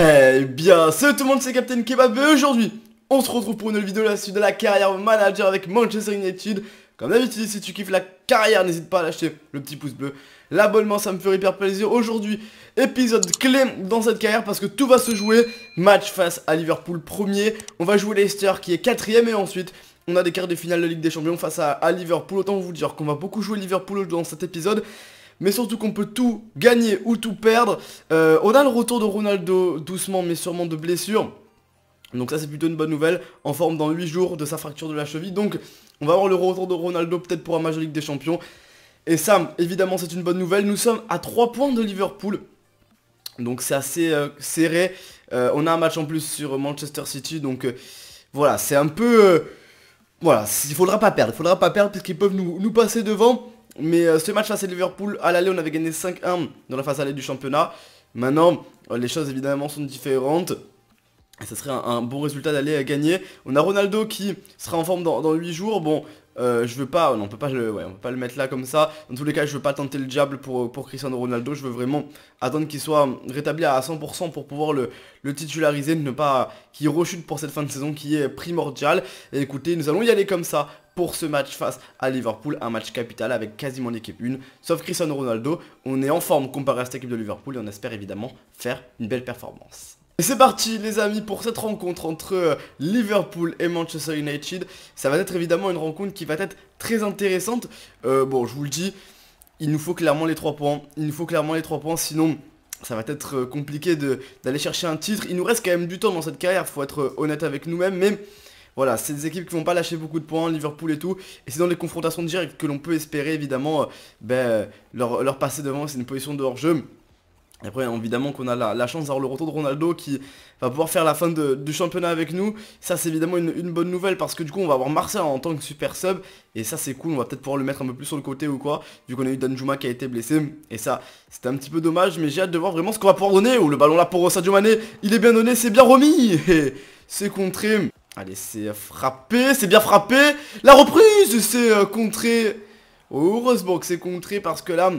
Eh bien, salut tout le monde, c'est Captain Kebab et aujourd'hui, on se retrouve pour une nouvelle vidéo la suite de la carrière manager avec Manchester United. Comme d'habitude, si tu kiffes la carrière, n'hésite pas à lâcher le petit pouce bleu, l'abonnement, ça me ferait hyper plaisir. Aujourd'hui, épisode clé dans cette carrière parce que tout va se jouer. Match face à Liverpool premier, on va jouer Leicester qui est quatrième et ensuite on a des quarts de finale de Ligue des Champions face à, à Liverpool. Autant vous dire qu'on va beaucoup jouer Liverpool dans cet épisode mais surtout qu'on peut tout gagner ou tout perdre. Euh, on a le retour de Ronaldo, doucement mais sûrement de blessure. Donc ça c'est plutôt une bonne nouvelle, en forme dans 8 jours de sa fracture de la cheville. Donc on va avoir le retour de Ronaldo peut-être pour un match de Ligue des Champions. Et ça, évidemment, c'est une bonne nouvelle. Nous sommes à 3 points de Liverpool. Donc c'est assez euh, serré. Euh, on a un match en plus sur Manchester City. Donc voilà, c'est un peu... voilà, il faudra pas perdre. Il faudra pas perdre puisqu'ils peuvent nous, nous passer devant. Mais euh, ce match face à Liverpool, à l'aller, on avait gagné 5-1 dans la phase aller du championnat. Maintenant, euh, les choses évidemment sont différentes. Et serait un, bon résultat d'aller à euh, gagner. On a Ronaldo qui sera en forme dans, dans 8 jours. Bon, euh, je veux pas, on peut pas, le, peut pas le mettre là comme ça. Dans tous les cas, je veux pas tenter le diable pour, euh, Cristiano Ronaldo. Je veux vraiment attendre qu'il soit rétabli à 100% pour pouvoir le, titulariser, ne pas qu'il rechute pour cette fin de saison qui est primordiale. écoutez, nous allons y aller comme ça pour ce match face à Liverpool, un match capital avec quasiment l'équipe 1, sauf Cristiano Ronaldo. On est en forme comparé à cette équipe de Liverpool et on espère évidemment faire une belle performance. Et c'est parti les amis pour cette rencontre entre euh, Liverpool et Manchester United. Ça va être évidemment une rencontre qui va être très intéressante. Euh, bon, je vous le dis, il nous faut clairement les 3 points. Il nous faut clairement les 3 points, sinon ça va être euh, compliqué d'aller chercher un titre. Il nous reste quand même du temps dans cette carrière, faut être honnête avec nous-mêmes, mais... Voilà, c'est des équipes qui vont pas lâcher beaucoup de points, Liverpool et tout. Et c'est dans les confrontations directes que l'on peut espérer évidemment ben, leur, leur passer devant, c'est une position de hors-jeu après, évidemment qu'on a la, chance d'avoir le retour de Ronaldo qui va pouvoir faire la fin du championnat avec nous. Ça, c'est évidemment une, bonne nouvelle parce que du coup, on va avoir Marcel en tant que super sub. Et ça, c'est cool. On va peut-être pouvoir le mettre un peu plus sur le côté ou quoi. Vu qu'on a eu Danjuma qui a été blessé. Et ça, c'est un petit peu dommage. Mais j'ai hâte de voir vraiment ce qu'on va pouvoir donner. Ou oh, le ballon là pour Sadio Mané. Il est bien donné, c'est bien remis. C'est contré. Allez, c'est frappé. C'est bien frappé. La reprise, c'est euh, contré. Heureusement que c'est contré parce que là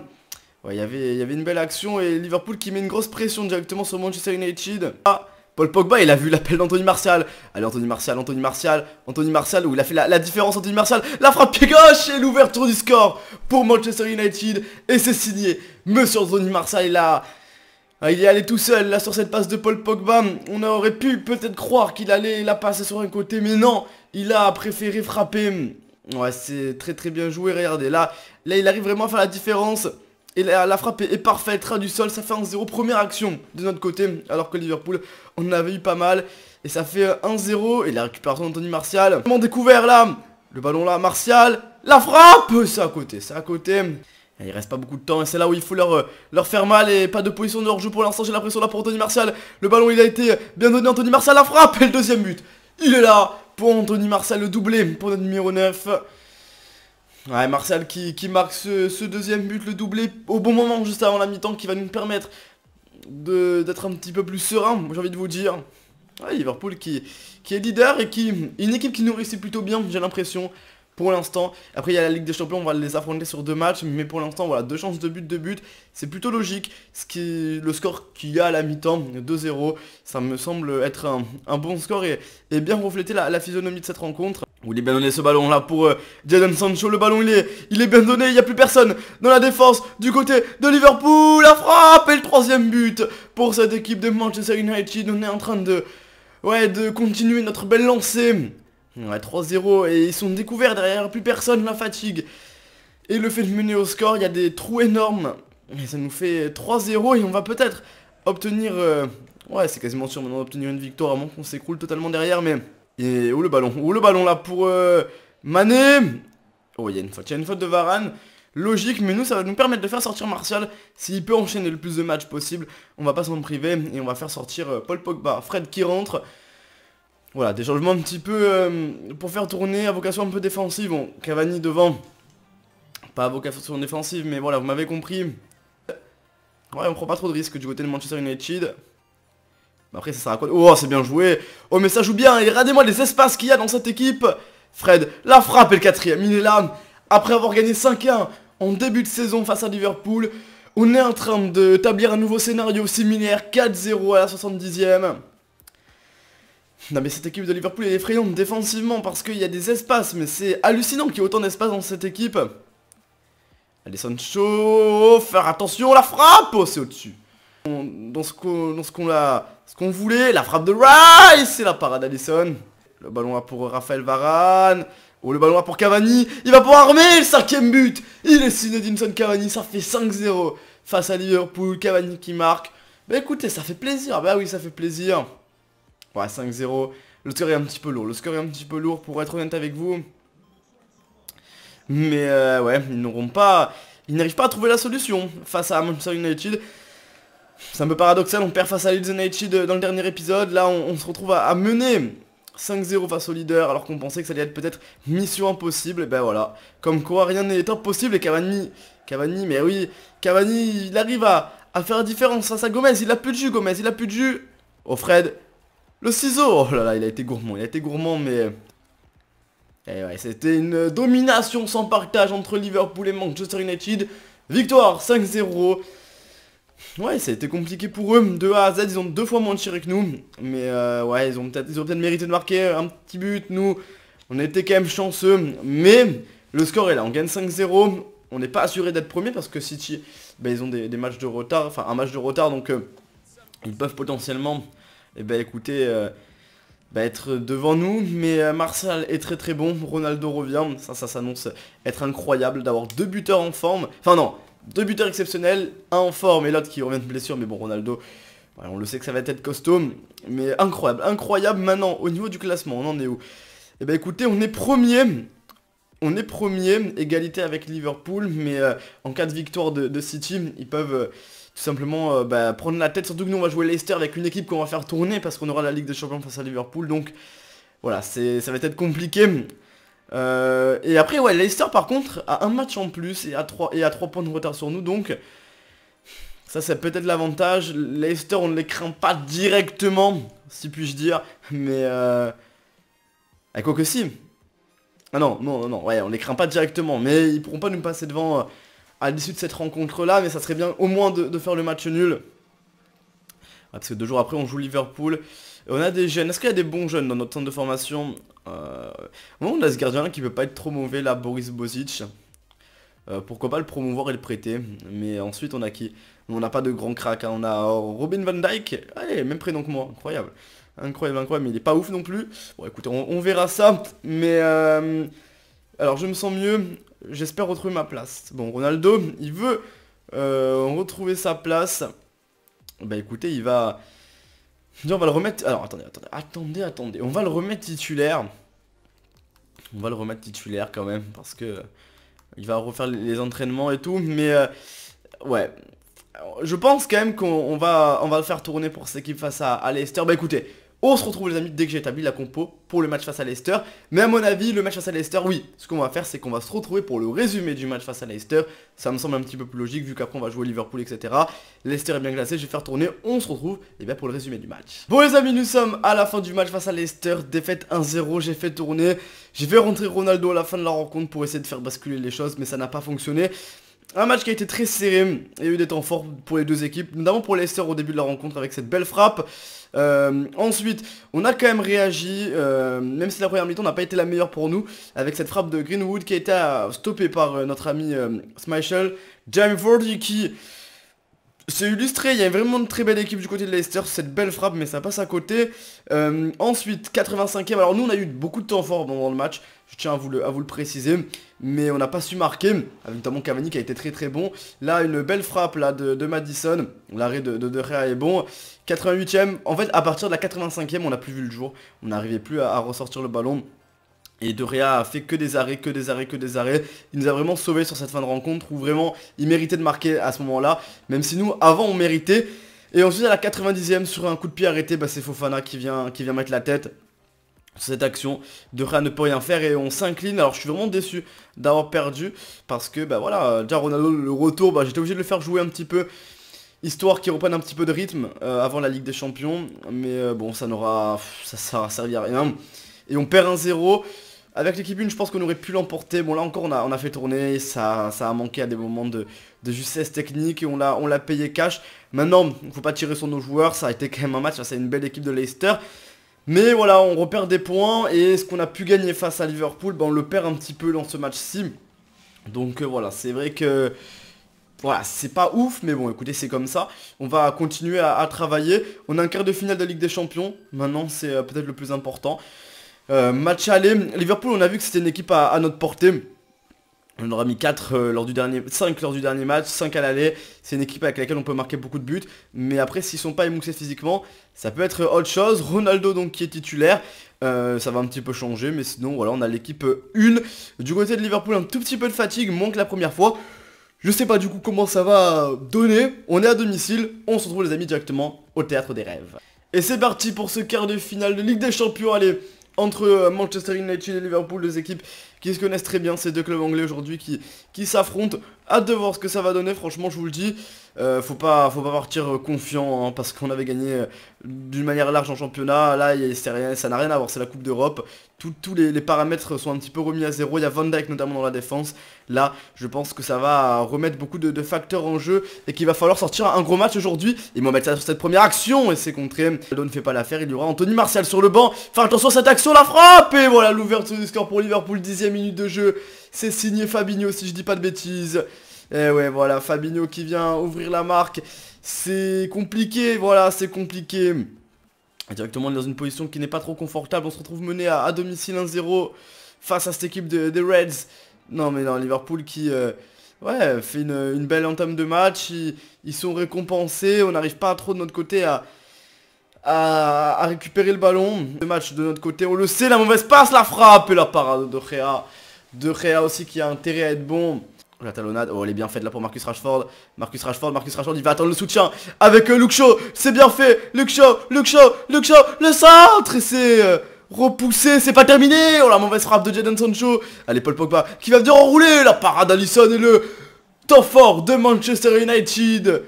il y avait une belle action et Liverpool qui met une grosse pression directement sur Manchester United. Ah Paul Pogba, il a vu l'appel d'Anthony Martial. Allez, Anthony Martial, Anthony Martial, Anthony Martial, où il a fait la, différence, Anthony Martial. La frappe pied gauche et l'ouverture du score pour Manchester United. Et c'est signé. Monsieur Anthony Martial, il ah, Il est allé tout seul, là, sur cette passe de Paul Pogba. On aurait pu peut-être croire qu'il allait la passer sur un côté, mais non. Il a préféré frapper. Ouais, c'est très très bien joué, regardez. Là, là, il arrive vraiment à faire la différence. Et la, frappe est, parfaite, ras du sol, ça fait 1-0, première action de notre côté, alors que Liverpool, on avait eu pas mal. Et ça fait 1-0, et la récupération d'Anthony Martial. Comment découvert là Le ballon là, Martial, la frappe C'est à côté, c'est à côté. il reste pas beaucoup de temps et c'est là où il faut euh, leur, faire mal et pas de position de leur jeu pour l'instant. J'ai l'impression là pour Anthony Martial. Le ballon il a été bien donné. Anthony Martial la frappe et le deuxième but. Il est là pour Anthony Martial, le doublé pour notre numéro 9. Ouais, Martial qui, marque ce, deuxième but, le doublé au bon moment, juste avant la mi-temps, qui va nous permettre d'être un petit peu plus serein, j'ai envie de vous dire. Ouais, Liverpool qui, qui est leader et qui une équipe qui nous réussit plutôt bien, j'ai l'impression, pour l'instant. Après, il y a la Ligue des Champions, on va les affronter sur deux matchs, mais pour l'instant, voilà, deux chances de but, deux buts, c'est plutôt logique. Ce qui, le score qu'il y a à la mi-temps, 2-0, ça me semble être un, bon score et, bien refléter la physionomie de cette rencontre. Il est bien donné ce ballon là pour euh, Jadon Sancho, le ballon il est, il est bien donné, il n'y a plus personne dans la défense du côté de Liverpool, la frappe et le troisième but pour cette équipe de Manchester United, on est en train de, ouais, de continuer notre belle lancée, ouais, 3-0 et ils sont découverts derrière, plus personne, la fatigue, et le fait de mener au score, il y a des trous énormes, et ça nous fait 3-0 et on va peut-être obtenir, euh, ouais c'est quasiment sûr maintenant d'obtenir une victoire moins qu'on s'écroule totalement derrière, mais... Et où le ballon Où le ballon là pour euh, Mané Oh, il y a une faute. Il y a une faute de Varane. Logique, mais nous, ça va nous permettre de faire sortir Martial. S'il peut enchaîner le plus de matchs possible, on va pas s'en priver. Et on va faire sortir euh, Paul Pogba. Fred qui rentre. Voilà, des changements un petit peu euh, pour faire tourner à vocation un peu défensive. Bon, Cavani devant. Pas à vocation défensive, mais voilà, vous m'avez compris. Ouais, on prend pas trop de risques du côté de Manchester United après ça sera quoi Oh c'est bien joué Oh mais ça joue bien Et regardez-moi les espaces qu'il y a dans cette équipe Fred, la frappe est le quatrième, il est là Après avoir gagné 5-1 en début de saison face à Liverpool On est en train d'établir un nouveau scénario similaire 4-0 à la 70ème non mais cette équipe de Liverpool est effrayante défensivement parce qu'il y a des espaces mais c'est hallucinant qu'il y ait autant d'espaces dans cette équipe Allez chaud faire attention, la frappe, oh, c'est au-dessus dans ce qu'on l'a a ce qu'on voulait. La frappe de Rice, c'est la parade Allison. Le ballon va pour Raphaël Varane. ou oh, le ballon va pour Cavani. Il va pouvoir armer le cinquième but. Il est signé Dinson Cavani. Ça fait 5-0 face à Liverpool. Cavani qui marque. Bah écoutez, ça fait plaisir. Bah oui, ça fait plaisir. Ouais, 5-0. Le score est un petit peu lourd. Le score est un petit peu lourd pour être honnête avec vous. Mais euh, ouais, ils n'auront pas... Ils n'arrivent pas à trouver la solution face à Manchester United c'est un peu paradoxal, on perd face à United euh, dans le dernier épisode, là on, se retrouve à, mener 5-0 face au leader alors qu'on pensait que ça allait être peut-être mission impossible, et ben voilà, comme quoi rien n'est impossible et Cavani, Cavani, mais oui, Cavani il arrive à, faire la différence face à Gomez, il a plus de jus Gomez, il a plus de jus, oh Fred, le ciseau, oh là là il a été gourmand, il a été gourmand mais... Et eh ouais, c'était une domination sans partage entre Liverpool et Manchester United, victoire 5-0 Ouais, ça a été compliqué pour eux. De A à Z, ils ont deux fois moins de tiré que nous. Mais euh, ouais, ils ont peut-être peut mérité de marquer un petit but. Nous, on était quand même chanceux. Mais le score est là. On gagne 5-0. On n'est pas assuré d'être premier parce que City, ben, ils ont des, matchs de retard. Enfin, un match de retard. Donc, euh, ils peuvent potentiellement, eh ben, écoutez, euh, ben, être devant nous. Mais Martial est très très bon. Ronaldo revient. Ça, ça s'annonce être incroyable d'avoir deux buteurs en forme. Enfin, non. Deux buteurs exceptionnels, un en forme et l'autre qui revient de blessure, mais bon Ronaldo, on le sait que ça va être costaud, mais incroyable, incroyable maintenant, au niveau du classement, on en est où Eh ben écoutez, on est premier, on est premier, égalité avec Liverpool, mais euh, en cas de victoire de, City, ils peuvent... Euh, tout simplement euh, bah, prendre la tête, surtout que nous on va jouer Leicester avec une équipe qu'on va faire tourner parce qu'on aura la Ligue des Champions face à Liverpool, donc voilà, ça va être compliqué. Euh, et après, ouais, Leicester par contre a un match en plus et a 3, et a 3 points de retard sur nous, donc ça c'est peut-être l'avantage. Leicester, on ne les craint pas directement, si puis-je dire, mais... Euh... Ah, quoi que si. Ah non, non, non, ouais, on les craint pas directement, mais ils pourront pas nous passer devant euh, à l'issue de cette rencontre-là, mais ça serait bien au moins de, faire le match nul. parce que deux jours après, on joue Liverpool on a des jeunes. Est-ce qu'il y a des bons jeunes dans notre centre de formation on a ce gardien qui peut pas être trop mauvais là, Boris Bozic. Euh, pourquoi pas le promouvoir et le prêter Mais ensuite, on a qui On n'a pas de grand crack. Hein. On a Robin Van Dyke. Allez, même prénom que moi. Incroyable. Incroyable, incroyable. Mais il est pas ouf non plus. Bon, écoutez, on, verra ça. Mais... Euh, alors, je me sens mieux. J'espère retrouver ma place. Bon, Ronaldo, il veut euh, retrouver sa place. Bah écoutez, il va on va le remettre... Alors, attendez, attendez, attendez, attendez. On va le remettre titulaire. On va le remettre titulaire quand même, parce que... Il va refaire les entraînements et tout, mais... Euh, ouais, je pense quand même qu'on va, on va le faire tourner pour cette équipe face à, à Bah écoutez, on se retrouve les amis dès que j'ai établi la compo pour le match face à Leicester. Mais à mon avis, le match face à Leicester, oui, ce qu'on va faire, c'est qu'on va se retrouver pour le résumé du match face à Leicester. Ça me semble un petit peu plus logique vu qu'après on va jouer Liverpool, etc. Leicester est bien glacé, je vais faire tourner, on se retrouve eh pour le résumé du match. Bon les amis, nous sommes à la fin du match face à Leicester, défaite 1-0, j'ai fait tourner. J'ai fait rentrer Ronaldo à la fin de la rencontre pour essayer de faire basculer les choses, mais ça n'a pas fonctionné. Un match qui a été très serré, il y a eu des temps forts pour les deux équipes, notamment pour Leicester au début de la rencontre avec cette belle frappe. Euh, ensuite, on a quand même réagi, euh, même si la première mi-temps n'a pas été la meilleure pour nous, avec cette frappe de Greenwood qui a été euh, stoppée par notre ami Smichel. Jamie Vardy qui s'est illustré, il y a vraiment une très belle équipe du côté de Leicester, cette belle frappe, mais ça passe à côté. ensuite, 85ème, alors nous on a eu beaucoup de temps forts pendant le match, je tiens à vous le préciser mais on n'a pas su marquer, notamment Cavani qui a été très très bon. Là, une belle frappe là de, Madison, l'arrêt de, de, est bon. 88ème, en fait à partir de la 85ème on n'a plus vu le jour, on n'arrivait plus à, ressortir le ballon. Et De a fait que des arrêts, que des arrêts, que des arrêts. Il nous a vraiment sauvés sur cette fin de rencontre où vraiment il méritait de marquer à ce moment-là. Même si nous, avant, on méritait. Et ensuite à la 90ème sur un coup de pied arrêté, bah, c'est Fofana qui vient, qui vient mettre la tête cette action. De rien ne peut rien faire et on s'incline. Alors je suis vraiment déçu d'avoir perdu parce que bah voilà, déjà Ronaldo le retour, bah, j'étais obligé de le faire jouer un petit peu. Histoire qu'il reprenne un petit peu de rythme euh, avant la Ligue des Champions. Mais euh, bon ça n'aura. ça servi à rien. Et on perd un 0. Avec l'équipe 1, je pense qu'on aurait pu l'emporter. Bon, là encore, on a, on a fait tourner. Ça, a manqué à des moments de, de justesse technique. Et on l'a payé cash. Maintenant, il faut pas tirer sur nos joueurs. Ça a été quand même un match. C'est une belle équipe de Leicester. Mais voilà, on repère des points et ce qu'on a pu gagner face à Liverpool, ben, on le perd un petit peu dans ce match-ci. Donc euh, voilà, c'est vrai que voilà, c'est pas ouf, mais bon, écoutez, c'est comme ça. On va continuer à, travailler. On a un quart de finale de la Ligue des Champions. Maintenant, c'est euh, peut-être le plus important. Euh, match aller. Liverpool, on a vu que c'était une équipe à notre portée. On aura mis 4 euh, lors du dernier, 5 lors du dernier match, 5 à l'aller. C'est une équipe avec laquelle on peut marquer beaucoup de buts. Mais après, s'ils sont pas émoussés physiquement, ça peut être autre chose. Ronaldo donc qui est titulaire. Euh, ça va un petit peu changer. Mais sinon, voilà, on a l'équipe 1. Du côté de Liverpool, un tout petit peu de fatigue, moins que la première fois. Je sais pas du coup comment ça va donner. On est à domicile. On se retrouve les amis directement au théâtre des rêves. Et c'est parti pour ce quart de finale de Ligue des Champions. Allez, entre euh, Manchester United et Liverpool, deux équipes qui se connaissent très bien, ces deux clubs anglais aujourd'hui qui, qui s'affrontent. Hâte de voir ce que ça va donner, franchement, je vous le dis. Euh, faut, pas, faut pas partir euh, confiant, hein, parce qu'on avait gagné euh, d'une manière large en championnat. Là, ça n'a rien à voir, c'est la Coupe d'Europe. Tous les, paramètres sont un petit peu remis à zéro. Il y a Van Dyke notamment dans la défense. Là, je pense que ça va remettre beaucoup de, facteurs en jeu et qu'il va falloir sortir un gros match aujourd'hui. Ils vont mettre ça sur cette première action et c'est contré. dos ne fait pas l'affaire, il y aura Anthony Martial sur le banc. Enfin, attention à cette action, la frappe Et voilà l'ouverture du score pour Liverpool 10 minutes de jeu. C'est signé Fabinho si je dis pas de bêtises. Et eh ouais, voilà, Fabinho qui vient ouvrir la marque. C'est compliqué, voilà, c'est compliqué. Directement dans une position qui n'est pas trop confortable. On se retrouve mené à, domicile 1-0 face à cette équipe des Reds. Non, mais non, Liverpool qui... Euh, ouais, fait une, belle entame de match, ils, ils sont récompensés, on n'arrive pas trop de notre côté à, à, récupérer le ballon. Le match de notre côté, on le sait, la mauvaise passe, la frappe et la parade de Réa. De Réa aussi qui a intérêt à être bon. La talonnade, oh elle est bien faite là pour Marcus Rashford Marcus Rashford, Marcus Rashford, il va attendre le soutien Avec euh, Luke Shaw, c'est bien fait Luke Shaw, Luke Shaw, Luke Shaw, le centre Et c'est euh, repoussé, c'est pas terminé Oh la mauvaise frappe de Jadon Sancho Allez Paul Pogba, qui va venir enrouler La parade d'Alisson et le temps fort de Manchester United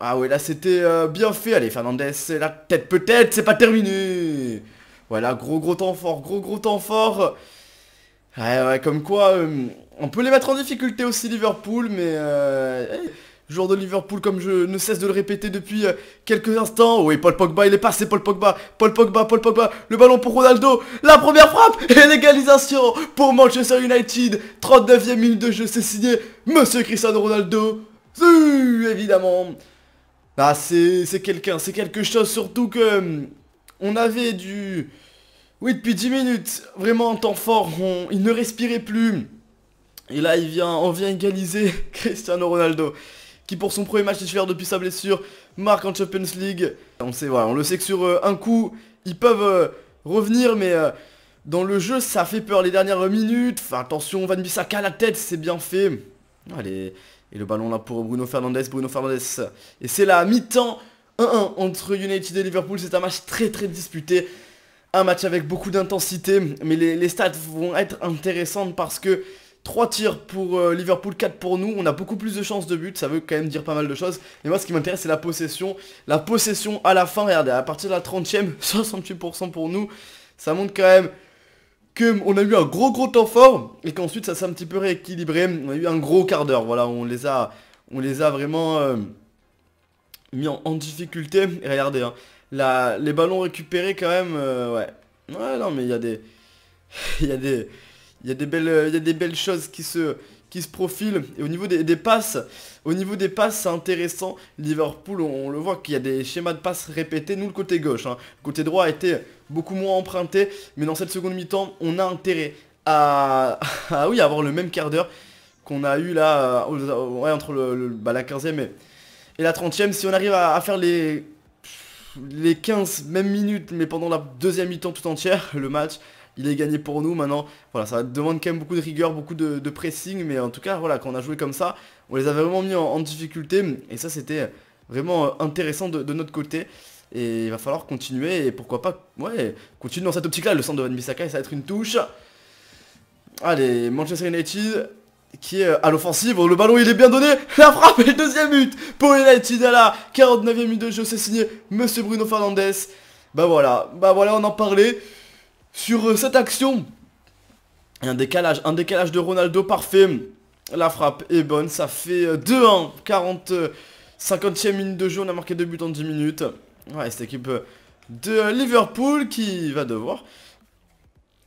ah ouais, là c'était euh, bien fait. Allez, Fernandez, c'est la tête peut-être, c'est pas terminé. Voilà, gros gros temps fort, gros gros temps fort. Ouais, ouais, comme quoi, euh, on peut les mettre en difficulté aussi Liverpool, mais... Euh, joueur de Liverpool, comme je ne cesse de le répéter depuis euh, quelques instants. Oui, Paul Pogba, il est passé, Paul Pogba, Paul Pogba, Paul Pogba. Le ballon pour Ronaldo, la première frappe et l'égalisation pour Manchester United. 39e minute de jeu, c'est signé Monsieur Cristiano Ronaldo. Évidemment bah c'est quelqu'un, c'est quelque chose, surtout que hum, on avait du... Oui, depuis 10 minutes, vraiment en temps fort, il ne respirait plus. Et là, il vient, on vient égaliser Cristiano Ronaldo, qui pour son premier match titulaire depuis sa blessure, marque en Champions League. On, sait, voilà, on le sait que sur euh, un coup, ils peuvent euh, revenir, mais euh, dans le jeu, ça fait peur les dernières minutes. Enfin, attention, Van Bissaka à la tête, c'est bien fait. Allez... Et le ballon là pour Bruno Fernandez, Bruno Fernandez. Et c'est la mi-temps 1-1 entre United et Liverpool. C'est un match très très disputé. Un match avec beaucoup d'intensité. Mais les, stats vont être intéressantes parce que 3 tirs pour euh, Liverpool, 4 pour nous. On a beaucoup plus de chances de but. Ça veut quand même dire pas mal de choses. Et moi ce qui m'intéresse c'est la possession. La possession à la fin, regardez, à partir de la 30ème, 68% pour nous. Ça monte quand même qu'on a eu un gros gros temps fort et qu'ensuite ça s'est un petit peu rééquilibré. On a eu un gros quart d'heure, voilà, on les a, on les a vraiment euh, mis en, difficulté. Et regardez, hein. les ballons récupérés quand même, euh, ouais. Ouais, non, mais il y a des... Il y a des... Il y, a des belles, il y a des belles choses qui se, qui se profilent. Et au niveau des, passes, au niveau des passes, c'est intéressant. Liverpool, on, le voit qu'il y a des schémas de passes répétés. Nous, le côté gauche, hein. le côté droit a été beaucoup moins emprunté. Mais dans cette seconde mi-temps, on a intérêt à, avoir le même quart d'heure qu'on a eu là, euh, euh, entre bah, la 15e et, la 30e. Si on arrive à, faire les, les 15 mêmes minutes, mais pendant la deuxième mi-temps tout entière, le match, il est gagné pour nous maintenant. Voilà, ça demande quand même beaucoup de rigueur, beaucoup de, pressing, mais en tout cas, voilà, quand on a joué comme ça, on les avait vraiment mis en, difficulté, et ça, c'était vraiment euh, intéressant de notre côté. Et il va falloir continuer et pourquoi pas, ouais, continuer dans cette optique-là. Le centre de Van Bissaka, ça va être une touche. Allez, Manchester United qui est à l'offensive, le ballon il est bien donné, la frappe et deuxième but pour United à la 49e minute de jeu, c'est signé Monsieur Bruno Fernandez. Bah voilà, bah voilà, on en parlait sur euh, cette action. Un décalage, un décalage de Ronaldo parfait. La frappe est bonne, ça fait 2-1, 40 50e minute de jeu, on a marqué deux buts en 10 minutes. Ouais, cette équipe euh, de Liverpool qui va devoir.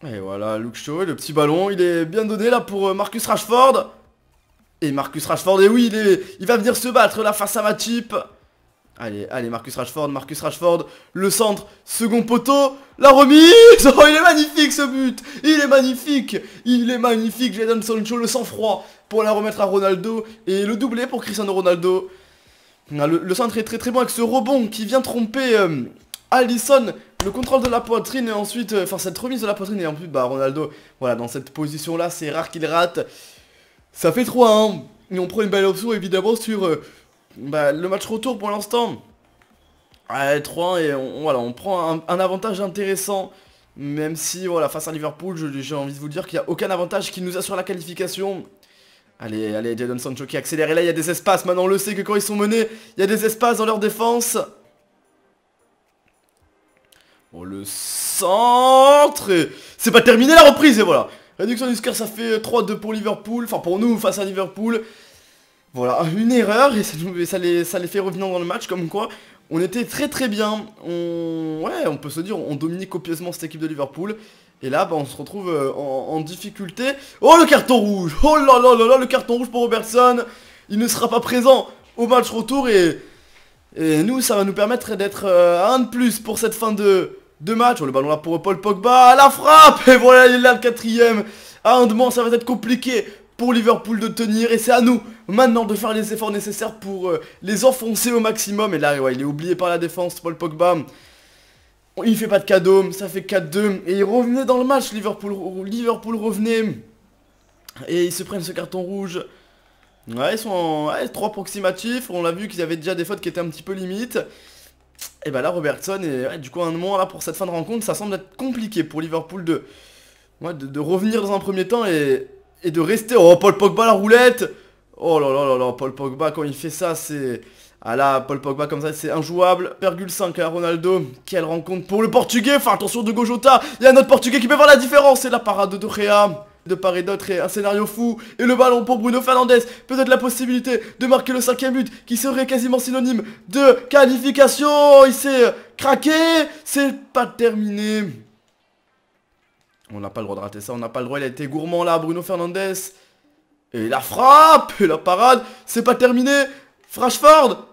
Et voilà, Luke Shaw, le petit ballon, il est bien donné là pour euh, Marcus Rashford. Et Marcus Rashford, et oui, il, est, il va venir se battre là face à ma type Allez, allez, Marcus Rashford, Marcus Rashford, le centre, second poteau, la remise Oh, il est magnifique ce but Il est magnifique Il est magnifique, Jadon Sancho, le sang-froid pour la remettre à Ronaldo, et le doublé pour Cristiano Ronaldo. Ah, le, centre est très très bon avec ce rebond qui vient tromper euh, Allison. Le contrôle de la poitrine et ensuite, euh, enfin cette remise de la poitrine et en plus bah, Ronaldo, voilà, dans cette position là, c'est rare qu'il rate. Ça fait 3 hein. Et on prend une belle option évidemment sur euh, bah, le match retour pour l'instant. 3 et on, voilà, on prend un, avantage intéressant. Même si, voilà, face à Liverpool, j'ai envie de vous dire qu'il n'y a aucun avantage qui nous assure la qualification. Allez, allez, Jadon Sancho qui accélère. Et là, il y a des espaces. Maintenant, on le sait que quand ils sont menés, il y a des espaces dans leur défense. On le centre. C'est pas terminé la reprise, et voilà. Réduction du score, ça fait 3-2 euh, pour Liverpool. Enfin, pour nous, face à Liverpool. Voilà, une erreur, et ça, les, fait revenir dans le match, comme quoi on était très très bien. On... Ouais, on peut se dire, on domine copieusement cette équipe de Liverpool. Et là, bah, on se retrouve euh, en, difficulté. Oh, le carton rouge Oh là là là là, le carton rouge pour Robertson Il ne sera pas présent au match retour et... nous, ça va nous permettre d'être euh, un de plus pour cette fin de, match. Oh, le ballon là pour Paul Pogba, la frappe Et voilà, il est là le quatrième À un de ça va être compliqué pour Liverpool de tenir. Et c'est à nous maintenant de faire les efforts nécessaires pour euh, les enfoncer au maximum. Et là, il est oublié par la défense, Paul Pogba. Oh, il fait pas de cadeau, ça fait 4-2. Et il revenait dans le match, Liverpool, Liverpool revenait. Et ils se prennent ce carton rouge. Ouais, ils sont en, 3 trop approximatifs. On l'a vu qu'ils avaient déjà des fautes qui étaient un petit peu limites. Et bah là, Robertson, et du coup, à un moment, là, pour cette fin de rencontre, ça semble être compliqué pour Liverpool de, de, revenir dans un premier temps et, et de rester. Oh, Paul Pogba, la roulette Oh là là là là, Paul Pogba, quand il fait ça, c'est... Ah là, Paul Pogba comme ça, c'est injouable. 5 à hein, Ronaldo. Quelle rencontre pour le Portugais. Enfin, attention de Gojota. Il y a un autre Portugais qui peut voir la différence. C'est la parade de Doréa. De part et d'autre, et un scénario fou. Et le ballon pour Bruno Fernandes Peut-être la possibilité de marquer le cinquième but qui serait quasiment synonyme de qualification. Il s'est craqué. C'est pas terminé. On n'a pas le droit de rater ça. On n'a pas le droit. Il a été gourmand là, Bruno Fernandez. Et la frappe Et la parade C'est pas terminé Rashford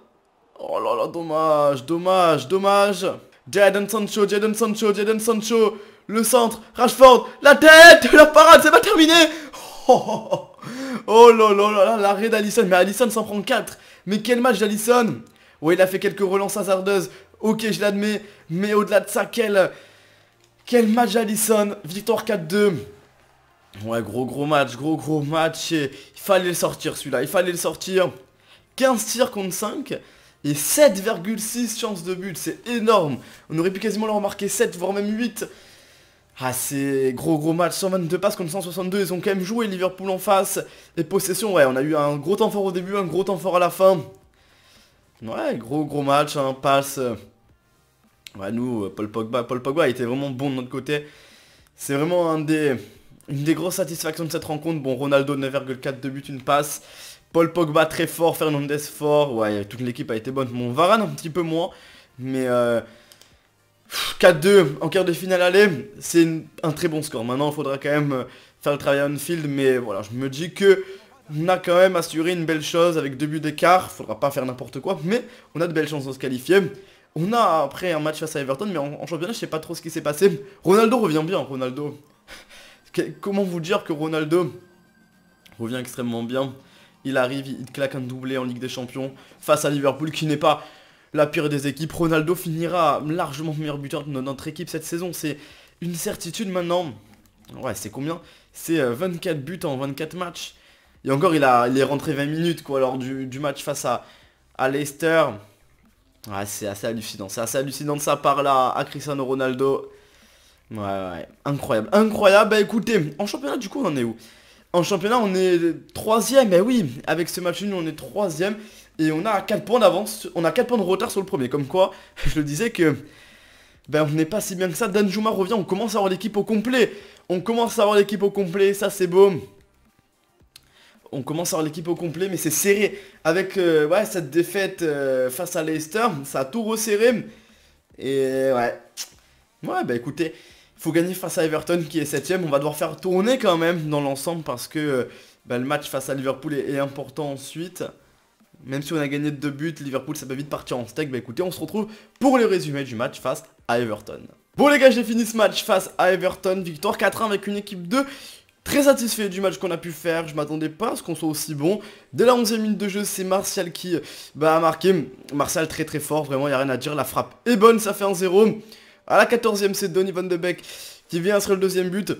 Oh là là, dommage, dommage, dommage. Jadon Sancho, Jadon Sancho, Jadon Sancho. Le centre, Rashford, la tête, la parade, c'est pas terminé. Oh, oh, oh. oh, là là là là, l'arrêt d'Alisson. Mais Alisson s'en prend 4. Mais quel match d'Alisson Ouais, il a fait quelques relances hasardeuses. Ok, je l'admets. Mais au-delà de ça, quel... Quel match Allison Victoire 4-2. Ouais, gros gros match, gros gros match. il fallait le sortir celui-là, il fallait le sortir. 15 tirs contre 5 et 7,6 chances de but, c'est énorme. On aurait pu quasiment le remarquer, 7, voire même 8. Ah, c'est gros gros match, 122 passes contre 162, ils ont quand même joué Liverpool en face. Et possession, ouais, on a eu un gros temps fort au début, un gros temps fort à la fin. Ouais, gros gros match, un hein, passe. Ouais, nous, Paul Pogba, Paul Pogba était vraiment bon de notre côté. C'est vraiment une des grosses satisfactions de cette rencontre. Bon, Ronaldo 9,4 de but, une passe. Paul Pogba très fort, Fernandez fort, ouais, toute l'équipe a été bonne. Mon Varane un petit peu moins, mais 4-2 euh, en quart de finale aller, c'est un très bon score. Maintenant, il faudra quand même euh, faire le travail on field, mais voilà, je me dis que on a quand même assuré une belle chose avec deux buts d'écart. Faudra pas faire n'importe quoi, mais on a de belles chances de se qualifier. On a après un match face à Everton, mais en, championnat, je sais pas trop ce qui s'est passé. Ronaldo revient bien, Ronaldo. Comment vous dire que Ronaldo revient extrêmement bien il arrive, il claque un doublé en Ligue des Champions face à Liverpool qui n'est pas la pire des équipes. Ronaldo finira largement meilleur buteur de notre équipe cette saison. C'est une certitude maintenant. Ouais, c'est combien C'est 24 euh, buts en 24 matchs. Et encore, il, a, il est rentré 20 minutes quoi, lors du, match face à, à Leicester. Ouais, c'est assez hallucinant. C'est assez hallucinant de sa part là à Cristiano Ronaldo. Ouais, ouais, incroyable, incroyable. Bah écoutez, en championnat du coup on en est où en championnat, on est troisième, et eh oui, avec ce match nul, on est troisième, et on a 4 points d'avance, on a 4 points de retard sur le premier, comme quoi, je le disais que, ben on n'est pas si bien que ça, Danjuma revient, on commence à avoir l'équipe au complet, on commence à avoir l'équipe au complet, ça c'est beau, on commence à avoir l'équipe au complet, mais c'est serré, avec euh, ouais, cette défaite euh, face à Leicester, ça a tout resserré, et ouais, ouais, bah écoutez, faut gagner face à Everton qui est 7 On va devoir faire tourner quand même dans l'ensemble parce que euh, bah, le match face à Liverpool est, important ensuite. Même si on a gagné 2 buts, Liverpool ça va vite partir en steak. Bah écoutez, on se retrouve pour le résumé du match face à Everton. Bon les gars, j'ai fini ce match face à Everton. Victoire 4-1 avec une équipe 2. Très satisfait du match qu'on a pu faire, je m'attendais pas à ce qu'on soit aussi bon. Dès la 11ème minute de jeu, c'est Martial qui euh, bah, a marqué. Martial très très fort, vraiment, il n'y a rien à dire. La frappe est bonne, ça fait un 0 à la 14ème, c'est Donny Van de Beek qui vient sur le deuxième but.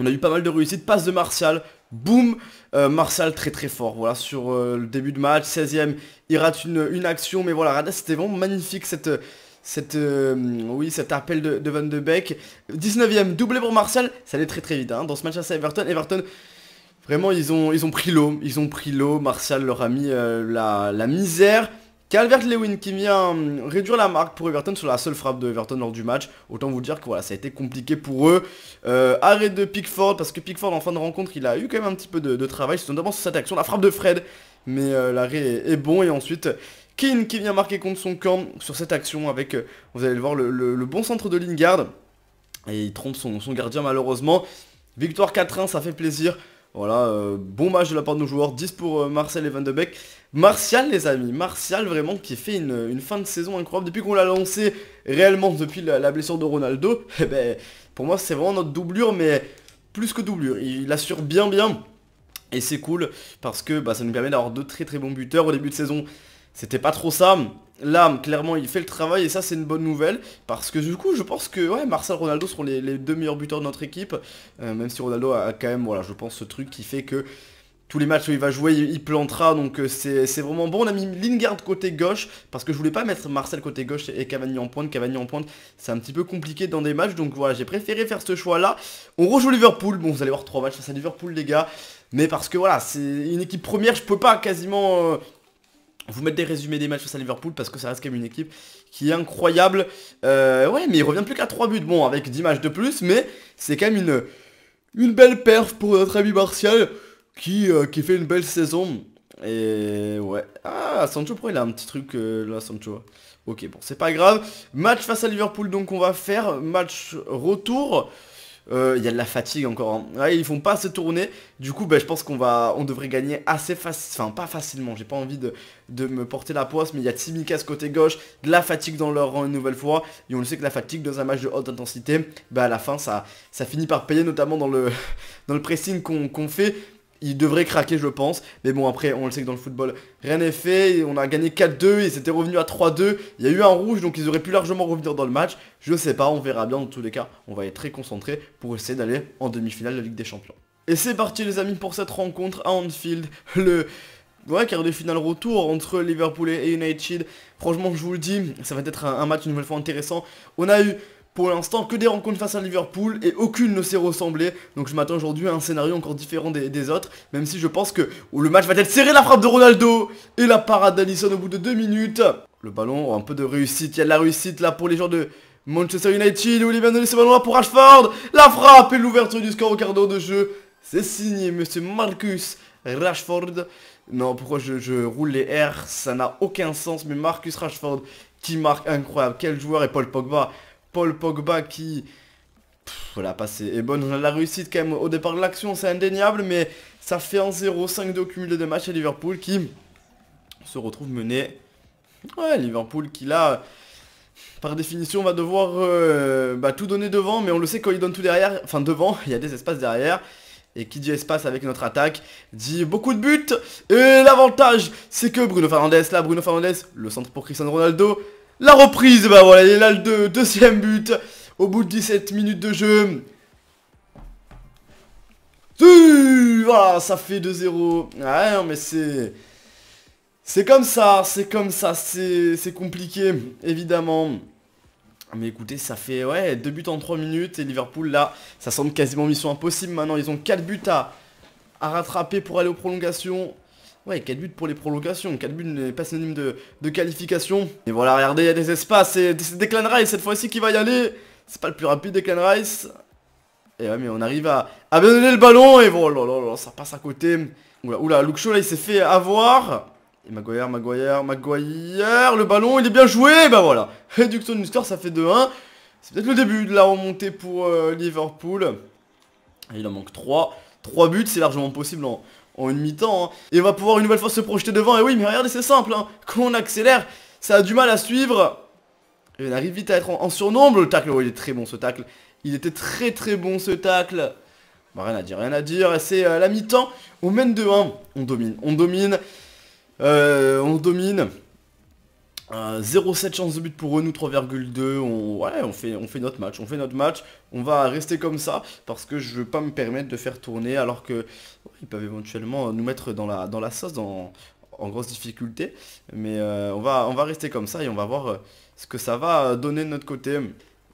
On a eu pas mal de réussite, passe de Martial, boum, euh, Martial très très fort, voilà, sur euh, le début de match, 16ème, il rate une, action, mais voilà, Rada c'était vraiment magnifique cette, cette, euh, oui, cet appel de, Van de Beek. 19ème, doublé pour Martial, ça allait très très vite, hein. dans ce match à Everton, Everton... Vraiment, ils ont, ils ont pris l'eau, ils ont pris l'eau, Martial leur a mis la, la misère, Calvert-Lewin qui vient hum, réduire la marque pour Everton sur la seule frappe de Everton lors du match. Autant vous dire que voilà, ça a été compliqué pour eux. Euh, arrêt de Pickford parce que Pickford en fin de rencontre, il a eu quand même un petit peu de, travail, travail, notamment sur cette action. La frappe de Fred, mais euh, l'arrêt est, bon. Et ensuite, Keane qui vient marquer contre son camp sur cette action avec, euh, vous allez le voir, le, bon centre de Lingard. Et il trompe son, son gardien malheureusement. Victoire 4-1, ça fait plaisir. Voilà, euh, bon match de la part de nos joueurs, 10 pour euh, Marcel et Van de Beek. Martial les amis, Martial vraiment qui fait une, fin de saison incroyable. Depuis qu'on l'a lancé réellement depuis la, blessure de Ronaldo, eh ben, pour moi c'est vraiment notre doublure, mais plus que doublure. Il, assure bien bien. Et c'est cool parce que bah, ça nous permet d'avoir deux très très bons buteurs. Au début de saison, c'était pas trop ça. Là, clairement, il fait le travail et ça, c'est une bonne nouvelle. Parce que du coup, je pense que ouais, Marcel Ronaldo seront les, deux meilleurs buteurs de notre équipe. Euh, même si Ronaldo a, quand même, voilà, je pense, ce truc qui fait que tous les matchs où il va jouer, il, plantera, donc euh, c'est vraiment bon. On a mis Lingard côté gauche, parce que je voulais pas mettre Marcel côté gauche et Cavani en pointe. Cavani en pointe, c'est un petit peu compliqué dans des matchs, donc voilà, j'ai préféré faire ce choix-là. On rejoue Liverpool, bon, vous allez voir trois matchs face à Liverpool, les gars. Mais parce que voilà, c'est une équipe première, je peux pas quasiment... Euh, vous mettre des résumés des matchs face à Liverpool parce que ça reste quand même une équipe qui est incroyable. Euh, ouais, mais il revient plus qu'à 3 buts, bon, avec 10 matchs de plus, mais c'est quand même une, une belle perf pour notre ami Martial qui, euh, qui fait une belle saison. Et ouais. Ah, Sancho, il a un petit truc euh, là, Sancho Ok, bon, c'est pas grave. Match face à Liverpool, donc on va faire. Match retour. Euh, il y a de la fatigue encore. Hein. Ouais, ils font pas se tourner. Du coup, ben, je pense qu'on va, on devrait gagner assez facilement. Enfin, pas facilement. J'ai pas envie de, me porter la poisse. Mais il y a Tsimikas côté gauche. De la fatigue dans leur rang une nouvelle fois. Et on le sait que la fatigue dans un match de haute intensité, ben, à la fin, ça, ça finit par payer, notamment dans le, dans le pressing qu'on fait il devrait craquer, je pense. Mais bon, après, on le sait que dans le football, rien n'est fait. On a gagné 4-2, ils étaient revenus à 3-2. Il y a eu un rouge, donc ils auraient pu largement revenir dans le match. Je sais pas, on verra bien. Dans tous les cas, on va être très concentré pour essayer d'aller en demi-finale de la Ligue des Champions. Et c'est parti, les amis, pour cette rencontre à Anfield. Le... Ouais, quart de finale retour entre Liverpool et United. Franchement, je vous le dis, ça va être un match une nouvelle fois intéressant. On a eu pour l'instant que des rencontres face à Liverpool et aucune ne s'est ressemblée. Donc je m'attends aujourd'hui à un scénario encore différent des, autres, même si je pense que le match va être serré, la frappe de Ronaldo et la parade d'Alisson au bout de deux minutes. Le ballon, un peu de réussite, il y a de la réussite là pour les joueurs de... Manchester United, où il vient donner ce ballon là pour Ashford, la frappe et l'ouverture du score au quart de jeu. C'est signé Monsieur Marcus Rashford. Non, pourquoi je, je roule les R Ça n'a aucun sens. Mais Marcus Rashford qui marque incroyable. Quel joueur et Paul Pogba Paul Pogba qui... voilà, passé est bonne. On a la réussite quand même au départ de l'action, c'est indéniable, mais ça fait en 0-5 au cumulé de matchs à Liverpool qui se retrouve mené. Ouais, Liverpool qui là, par définition, va devoir euh, bah, tout donner devant, mais on le sait quand il donne tout derrière, enfin devant, il y a des espaces derrière. Et qui dit espace avec notre attaque dit beaucoup de buts. Et l'avantage, c'est que Bruno Fernandez, là, Bruno Fernandez, le centre pour Cristiano Ronaldo, la reprise, bah voilà, il est là le deuxième but au bout de 17 minutes de jeu. Voilà, ça fait 2-0. Ah mais c'est... C'est comme ça, c'est comme ça, c'est compliqué, évidemment. Mais écoutez, ça fait ouais, 2 buts en 3 minutes et Liverpool là, ça semble quasiment mission impossible maintenant. Ils ont 4 buts à, à rattraper pour aller aux prolongations. Ouais, 4 buts pour les prolongations, 4 buts n'est pas synonyme de, qualification. Et voilà, regardez, il y a des espaces, et c'est Declan Rice cette fois-ci qui va y aller. C'est pas le plus rapide, Declan Rice. Et ouais, mais on arrive à, à donner le ballon, et voilà, oh ça passe à côté. Oula, oula, Luke Shaw, là, il s'est fait avoir. Et Maguire, Maguire, Maguire, le ballon, il est bien joué, bah ben voilà. Réduction d'une score, ça fait 2-1. C'est peut-être le début de la remontée pour euh, Liverpool. il en manque 3. 3 buts, c'est largement possible en, en une mi-temps. Et on hein. va pouvoir une nouvelle fois se projeter devant. Et oui, mais regardez, c'est simple. Hein. Quand on accélère, ça a du mal à suivre. Et on arrive vite à être en, surnombre. Le tacle, oh, il est très bon ce tacle. Il était très très bon ce tacle. rien à dire, rien à dire. C'est euh, la mi-temps. On mène 2-1. On domine, on domine. Euh, on domine. 0,7 euh, chance de but pour eux, nous 3,2. On, ouais, on fait, on fait notre match, on fait notre match. On va rester comme ça parce que je veux pas me permettre de faire tourner alors que ils peuvent éventuellement nous mettre dans la, sauce, en grosse difficulté. Mais euh, on, va, rester comme ça et on va voir euh, ce que ça va euh, donner de notre côté.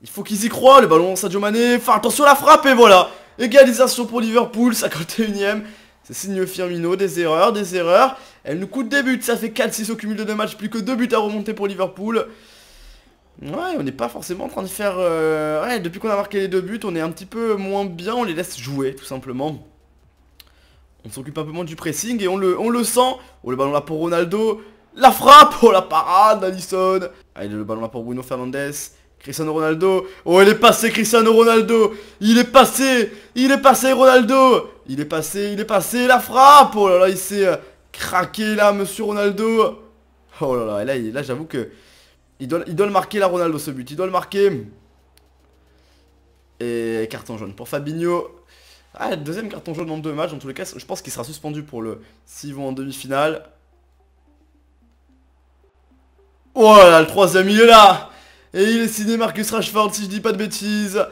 Il faut qu'ils y croient, le ballon Sadio Mané. Enfin, attention à la frappe et voilà. Égalisation pour Liverpool, 51ème. C'est signe Firmino, des erreurs, des erreurs. Elle nous coûte des buts, ça fait 4-6 au cumul de deux matchs, plus que deux buts à remonter pour Liverpool. Ouais, on n'est pas forcément en train de faire... Ouais, depuis qu'on a marqué les deux buts, on est un petit peu moins bien, on les laisse jouer, tout simplement. On s'occupe un peu moins du pressing et on le, on le sent. Oh, le ballon là pour Ronaldo. La frappe Oh, la parade, d'Alisson. Allez, le ballon là pour Bruno Fernandez. Cristiano Ronaldo. Oh, il est passé, Cristiano Ronaldo. Il est passé. Il est passé, Ronaldo. Il est passé, il est passé. La frappe Oh là là, il s'est euh, craqué là, monsieur Ronaldo. Oh là là, là, j'avoue que... Il doit, il doit le marquer là, Ronaldo, ce but. Il doit le marquer. Et carton jaune pour Fabinho. Ah, deuxième carton jaune en deux matchs, en tous les cas, je pense qu'il sera suspendu pour le... S'ils vont en demi-finale... Oh là, le troisième, il est là Et il est signé Marcus Rashford, si je dis pas de bêtises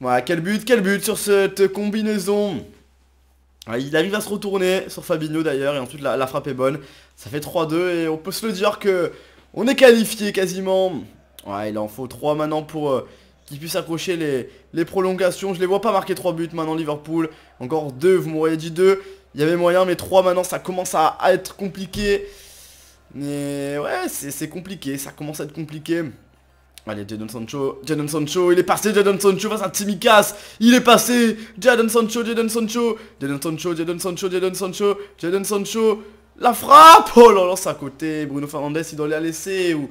Ouais, quel but, quel but sur cette combinaison il arrive à se retourner sur Fabinho d'ailleurs et ensuite la, la, frappe est bonne. Ça fait 3-2 et on peut se le dire que on est qualifié quasiment. Ouais, il en faut 3 maintenant pour euh, qui puisse accrocher les, prolongations. Je les vois pas marquer 3 buts maintenant Liverpool. Encore 2, vous m'auriez dit 2. Il y avait moyen, mais 3 maintenant ça commence à, être compliqué. Mais ouais, c'est compliqué, ça commence à être compliqué. Allez, Jadon Sancho, Jadon Sancho, il est passé, Jadon Sancho face à Timikas. il est passé, Jadon Sancho, Jadon Sancho, Jadon Sancho, Jadon Sancho, Jadon Sancho, Jadon Sancho, la frappe, oh là là, c'est à côté, Bruno Fernandez, il doit les laisser, ou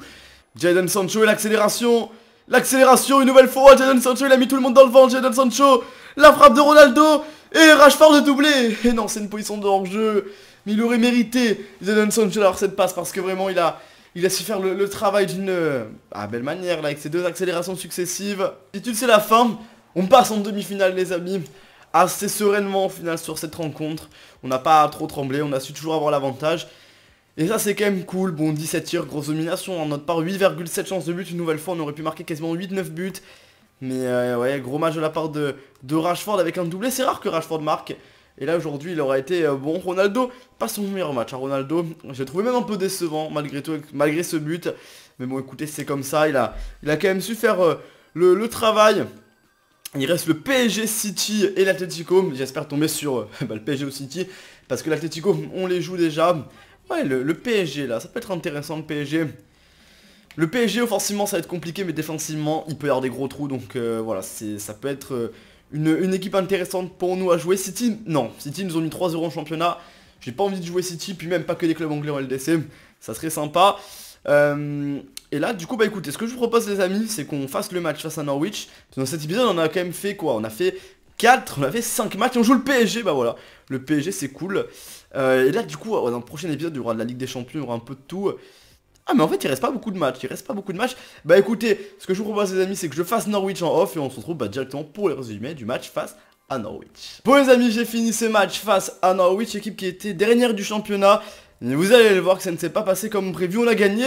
Jadon Sancho et l'accélération, L'accélération, une nouvelle fois, Jadon Sancho, il a mis tout le monde dans le vent, Jadon Sancho La frappe de Ronaldo Et Rashford de doublé Et non, c'est une position de jeu Mais il aurait mérité, Jadon Sancho, d'avoir cette passe, parce que vraiment, il a... Il a su faire le, travail d'une euh, ah, belle manière avec ses deux accélérations successives. tu sais, la fin. On passe en demi-finale les amis. Assez sereinement en finale sur cette rencontre. On n'a pas trop tremblé. On a su toujours avoir l'avantage. Et ça c'est quand même cool, bon 17 tirs, grosse domination, en notre part 8,7 chances de but, une nouvelle fois on aurait pu marquer quasiment 8-9 buts. Mais euh, ouais, gros match de la part de, de Rashford avec un doublé, c'est rare que Rashford marque. Et là aujourd'hui il aurait été, euh, bon Ronaldo, pas son meilleur match, à hein, Ronaldo, j'ai trouvé même un peu décevant malgré tout, malgré ce but. Mais bon écoutez c'est comme ça, il a, il a quand même su faire euh, le, travail. Il reste le PSG City et l'Atletico. J'espère tomber sur bah, le PSG au City. Parce que l'Atletico, on les joue déjà. Ouais, le, PSG là, ça peut être intéressant le PSG. Le PSG offensivement ça va être compliqué mais défensivement il peut y avoir des gros trous donc euh, voilà, voilà ça peut être euh, une, équipe intéressante pour nous à jouer. City, non, City nous ont mis 3-0 en championnat, j'ai pas envie de jouer City puis même pas que des clubs anglais en LDC, ça serait sympa. Euh, et là du coup bah écoutez ce que je vous propose les amis c'est qu'on fasse le match face à Norwich. Dans cet épisode on a quand même fait quoi On a fait 4, on avait 5 matchs on joue le PSG, bah voilà, le PSG c'est cool. Euh, et là du coup, dans le prochain épisode, du y aura de la Ligue des Champions, il y aura un peu de tout. Ah mais en fait il reste pas beaucoup de matchs, il reste pas beaucoup de matchs. Bah écoutez, ce que je vous propose les amis, c'est que je fasse Norwich en off et on se retrouve bah, directement pour les résumés du match face à Norwich. Bon les amis, j'ai fini ce match face à Norwich, équipe qui était dernière du championnat. vous allez le voir que ça ne s'est pas passé comme prévu, on a gagné.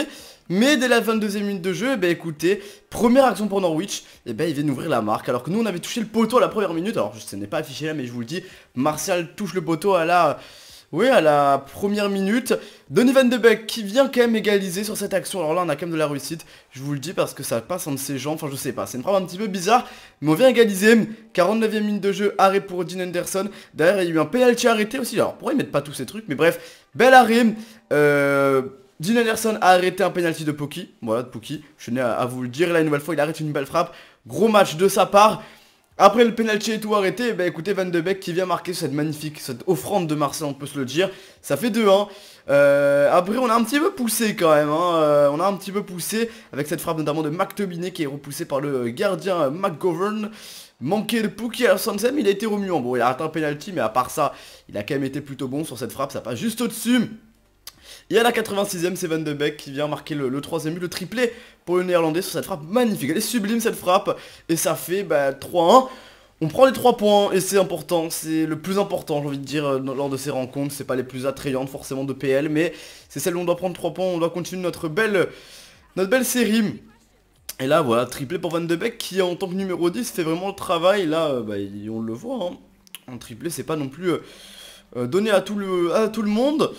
Mais dès la 22 e minute de jeu, eh ben écoutez, première action pour Norwich, et eh ben il vient d'ouvrir la marque. Alors que nous on avait touché le poteau à la première minute, alors ce n'est pas affiché là mais je vous le dis, Martial touche le poteau à la... Oui, à la première minute, Donny Van de Beek qui vient quand même égaliser sur cette action. Alors là, on a quand même de la réussite, je vous le dis, parce que ça passe entre ses jambes. Enfin, je sais pas, c'est une frappe un petit peu bizarre, mais on vient égaliser. 49e minute de jeu, arrêt pour Dean Anderson. D'ailleurs il y a eu un penalty arrêté aussi. Alors, pourquoi ils mettent pas tous ces trucs Mais bref, bel arrêt. Euh Dean Anderson a arrêté un penalty de Poki. Voilà, de Poki. Je n'ai à, vous le dire là une nouvelle fois. Il arrête une belle frappe. Gros match de sa part. Après le penalty et tout arrêté, bah écoutez Van de Beek qui vient marquer cette magnifique, cette offrande de Marseille, on peut se le dire. Ça fait 2-1. Hein. Euh, après on a un petit peu poussé quand même, hein. euh, on a un petit peu poussé avec cette frappe notamment de McTominay qui est repoussée par le gardien euh, McGovern. Manqué de Poki à Sansem, il a été remuant. Bon, il a atteint un penalty, mais à part ça, il a quand même été plutôt bon sur cette frappe, ça passe juste au-dessus. Et à la 86ème, c'est Van de Beek qui vient marquer le, 3ème but, le triplé pour le néerlandais sur cette frappe magnifique. Elle est sublime cette frappe et ça fait 3-1. Bah, on prend les 3 points et c'est important, c'est le plus important j'ai envie de dire euh, lors de ces rencontres, c'est pas les plus attrayantes forcément de PL mais c'est celle où on doit prendre 3 points, on doit continuer notre belle, notre belle série. Et là voilà, triplé pour Van de Beek qui en tant que numéro 10 fait vraiment le travail, là euh, bah, on le voit, hein. un triplé c'est pas non plus euh, donné à tout, le, à tout le monde.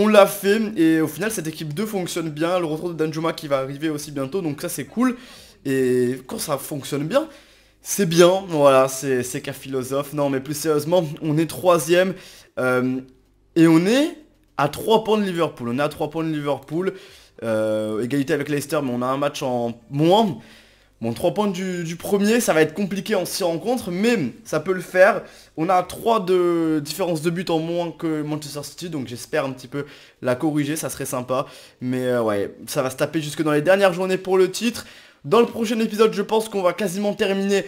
On l'a fait et au final cette équipe 2 fonctionne bien, le retour de Danjuma qui va arriver aussi bientôt donc ça c'est cool et quand ça fonctionne bien c'est bien, voilà c'est qu'un philosophe, non mais plus sérieusement on est troisième euh, et on est à 3 points de Liverpool, on est à 3 points de Liverpool, euh, égalité avec Leicester mais on a un match en moins Bon, 3 points du, premier, ça va être compliqué en 6 rencontres, mais ça peut le faire. On a 3 de différence de but en moins que Manchester City, donc j'espère un petit peu la corriger, ça serait sympa. Mais euh, ouais, ça va se taper jusque dans les dernières journées pour le titre. Dans le prochain épisode, je pense qu'on va quasiment terminer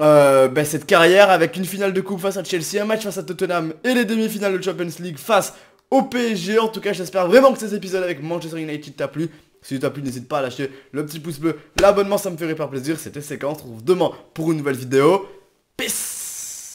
euh, ben, cette carrière avec une finale de coupe face à Chelsea, un match face à Tottenham et les demi-finales de Champions League face au PSG. En tout cas, j'espère vraiment que ces épisodes avec Manchester United t'a plu. Si tu as plu, n'hésite pas à lâcher le petit pouce bleu, l'abonnement, ça me ferait par plaisir. C'était Séquence, on se retrouve demain pour une nouvelle vidéo. Peace